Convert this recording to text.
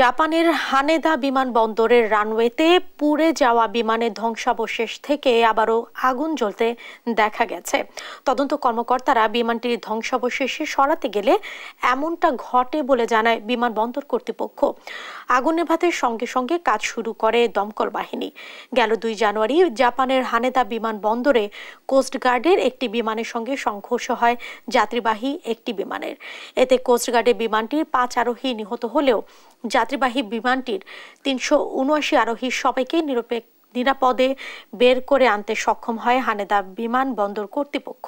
জাপানের হানেদা বিমানবন্দরের রানওয়েতে পুড়ে যাওয়া বিমানের ধ্বংসাবশেষ থেকে আবারও আগুন জ্বলতে দেখা গেছে তদন্ত কর্মকর্তারা বিমানটির ধ্বংসাবশেষে সরাতে গেলে এমনটা ঘটে বলে জানায় বিমানবন্দর কর্তৃপক্ষ আগুন নেভাতের সঙ্গে সঙ্গে কাজ শুরু করে দমকল বাহিনী গেল দুই জানুয়ারি জাপানের হানেদা বিমানবন্দরে কোস্টগার্ডের একটি বিমানের সঙ্গে সংঘর্ষ হয় যাত্রীবাহী একটি বিমানের এতে কোস্টগার্ডের বিমানটির পাঁচ আরোহী নিহত হলেও যাত্রীবাহী বিমানটির তিনশো উনআশি আরোহী সবাইকে নিরপেক্ষ নিরাপদে বের করে আনতে সক্ষম হয় হানেদা বিমান বন্দর কর্তৃপক্ষ